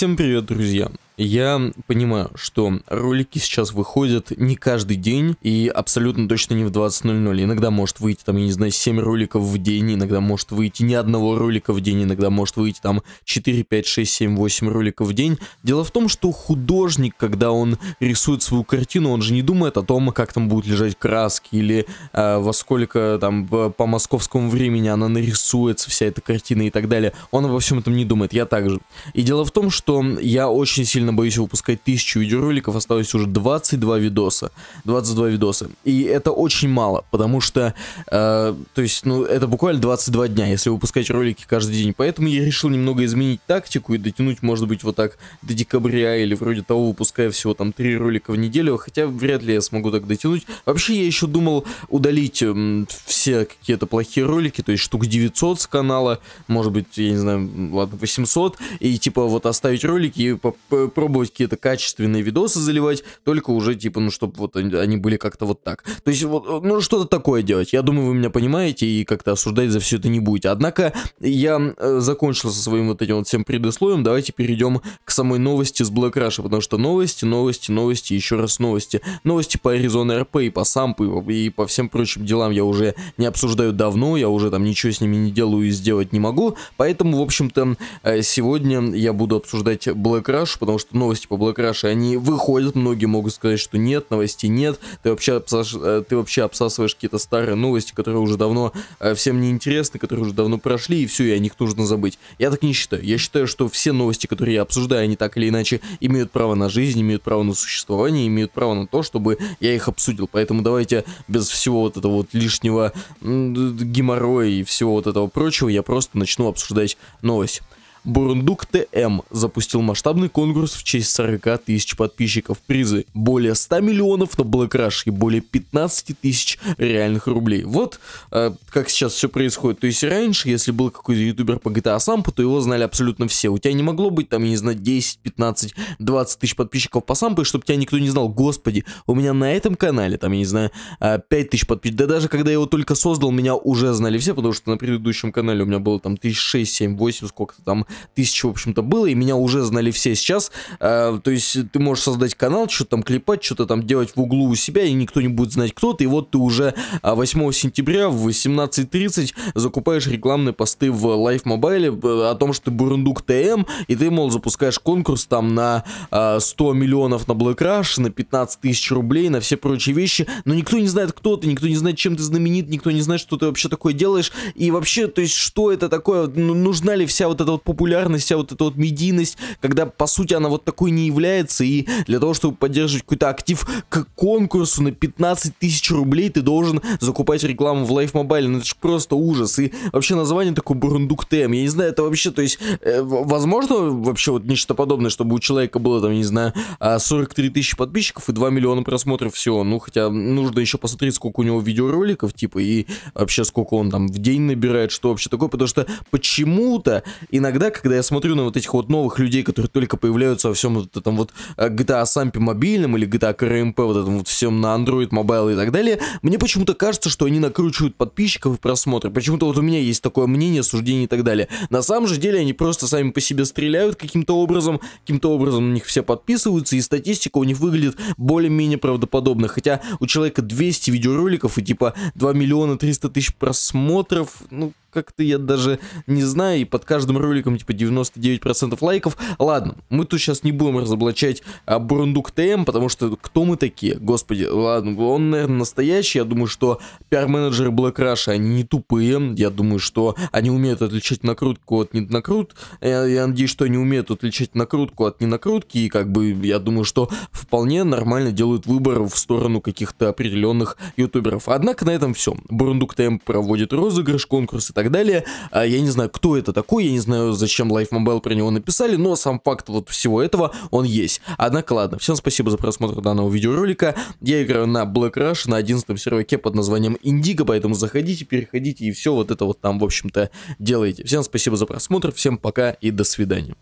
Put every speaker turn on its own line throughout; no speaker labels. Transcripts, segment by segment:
Всем привет, друзья! Я понимаю, что ролики сейчас выходят не каждый день и абсолютно точно не в 20.00. Иногда может выйти там, я не знаю, 7 роликов в день, иногда может выйти ни одного ролика в день, иногда может выйти там 4, 5, 6, 7, 8 роликов в день. Дело в том, что художник, когда он рисует свою картину, он же не думает о том, как там будут лежать краски или э, во сколько там по московскому времени она нарисуется, вся эта картина и так далее. Он обо всем этом не думает, я также. И дело в том, что я очень сильно реально боюсь выпускать тысячу видеороликов, осталось уже 22 видоса. 22 видоса. И это очень мало, потому что, э, то есть, ну, это буквально 22 дня, если выпускать ролики каждый день. Поэтому я решил немного изменить тактику и дотянуть, может быть, вот так до декабря или вроде того, выпуская всего там 3 ролика в неделю, хотя вряд ли я смогу так дотянуть. Вообще, я еще думал удалить э, все какие-то плохие ролики, то есть штук 900 с канала, может быть, я не знаю, ладно, 800, и типа вот оставить ролики и пробовать какие-то качественные видосы заливать, только уже, типа, ну, чтобы вот они были как-то вот так. То есть, вот, э, ну, что-то такое делать. Я думаю, вы меня понимаете и как-то осуждать за все это не будете. Однако, я э, закончил со своим вот этим вот всем предусловием. Давайте перейдем к самой новости с Black Rush, потому что новости, новости, новости, еще раз новости. Новости по Arizona RP и по сампу и по всем прочим делам я уже не обсуждаю давно, я уже там ничего с ними не делаю и сделать не могу. Поэтому, в общем-то, э, сегодня я буду обсуждать Black Rush, потому что новости по Black Rush, они выходят, многие могут сказать, что нет, новостей нет, ты вообще, обсаж... Э, ты вообще обсасываешь какие-то старые новости, которые уже давно э, всем не интересны, которые уже давно прошли, и все, и о них нужно забыть. Я так не считаю. Я считаю, что все новости, которые я обсуждаю, они так или иначе имеют право на жизнь, имеют право на существование, имеют право на то, чтобы я их обсудил. Поэтому давайте без всего вот этого вот лишнего геморроя и всего вот этого прочего я просто начну обсуждать новость. Бурундук ТМ запустил масштабный конкурс в честь 40 тысяч подписчиков. Призы более 100 миллионов на Black и более 15 тысяч реальных рублей. Вот э, как сейчас все происходит. То есть раньше, если был какой-то ютубер по GTA а Сампу, то его знали абсолютно все. У тебя не могло быть там, я не знаю, 10, 15, 20 тысяч подписчиков по Сампу, чтобы тебя никто не знал. Господи, у меня на этом канале, там, я не знаю, 5 э, тысяч подписчиков. Да даже когда я его только создал, меня уже знали все, потому что на предыдущем канале у меня было там тысяч 6, 7, 8 сколько-то там тысяч, в общем-то, было, и меня уже знали все сейчас. Э, то есть ты можешь создать канал, что-то там клепать, что-то там делать в углу у себя, и никто не будет знать, кто ты. И вот ты уже 8 э, сентября в 18.30 закупаешь рекламные посты в Life Mobile э, о том, что ты Бурундук ТМ, и ты, мол, запускаешь конкурс там на э, 100 миллионов на Black Rush, на 15 тысяч рублей, на все прочие вещи, но никто не знает, кто ты, никто не знает, чем ты знаменит, никто не знает, что ты вообще такое делаешь, и вообще, то есть, что это такое, ну, нужна ли вся вот эта вот популярность популярность, вся вот эта вот медийность, когда по сути она вот такой не является, и для того, чтобы поддерживать какой-то актив к конкурсу на 15 тысяч рублей, ты должен закупать рекламу в Life Mobile, ну это же просто ужас, и вообще название такое Бурундук ТМ, я не знаю, это вообще, то есть, э, возможно вообще вот нечто подобное, чтобы у человека было там, не знаю, 43 а, тысячи подписчиков и 2 миллиона просмотров всего, ну хотя нужно еще посмотреть, сколько у него видеороликов, типа, и вообще сколько он там в день набирает, что вообще такое, потому что почему-то иногда когда я смотрю на вот этих вот новых людей, которые только появляются во всем вот этом вот э, GTA Сампе мобильном или GTA КРМП, вот этом вот всем на Android, Mobile и так далее, мне почему-то кажется, что они накручивают подписчиков и просмотры. Почему-то вот у меня есть такое мнение, суждение и так далее. На самом же деле они просто сами по себе стреляют каким-то образом, каким-то образом на них все подписываются, и статистика у них выглядит более-менее правдоподобно. Хотя у человека 200 видеороликов и типа 2 миллиона 300 тысяч просмотров, ну, как-то я даже не знаю, и под каждым роликом типа 99% лайков. Ладно, мы тут сейчас не будем разоблачать а, Бурундук ТМ, потому что кто мы такие? Господи, ладно, он, наверное, настоящий, я думаю, что пиар-менеджеры Black Rush, они не тупые, я думаю, что они умеют отличать накрутку от ненакрут, я, я надеюсь, что они умеют отличать накрутку от не накрутки и как бы я думаю, что вполне нормально делают выбор в сторону каких-то определенных ютуберов. Однако на этом все. Бурундук ТМ проводит розыгрыш, конкурс и так так далее. А, я не знаю, кто это такой, я не знаю, зачем Life Mobile про него написали, но сам факт вот всего этого, он есть. Однако, ладно, всем спасибо за просмотр данного видеоролика. Я играю на Black Rush, на 11 серваке под названием Indigo, поэтому заходите, переходите и все вот это вот там, в общем-то, делайте. Всем спасибо за просмотр, всем пока и до свидания.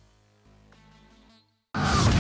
you